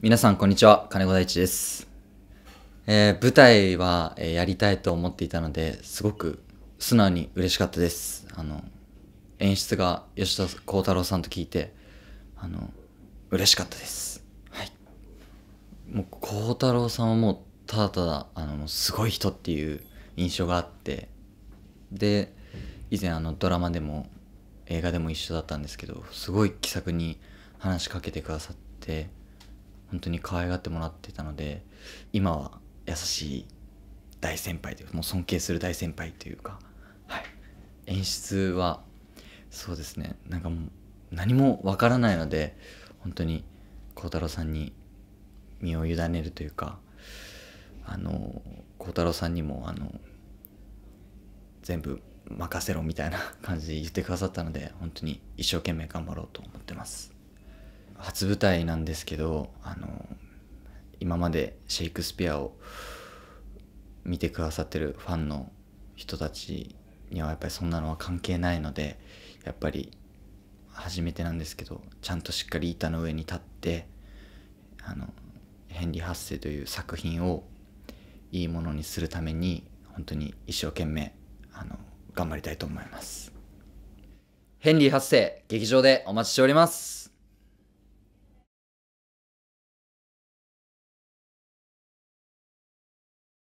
皆さんこんにちは金子大地です、えー、舞台は、えー、やりたいと思っていたのですごく素直に嬉しかったですあの演出が吉田幸太郎さんと聞いてあの嬉しかったですはいもう幸太郎さんはもうただただあのすごい人っていう印象があってで以前あのドラマでも映画でも一緒だったんですけどすごい気さくに話しかけてくださって本当に可愛がってもらってたので今は優しい大先輩というもう尊敬する大先輩というか、はい、演出はそうですねなんかもう何もわからないので本当に孝太郎さんに身を委ねるというかあの孝太郎さんにもあの全部任せろみたいな感じで言ってくださったので本当に一生懸命頑張ろうと思ってます。初舞台なんですけどあの今までシェイクスピアを見てくださってるファンの人たちにはやっぱりそんなのは関係ないのでやっぱり初めてなんですけどちゃんとしっかり板の上に立ってあのヘンリー・ハッセという作品をいいものにするために本当に一生懸命あの頑張りたいと思いますヘンリー・ハッ劇場でお待ちしております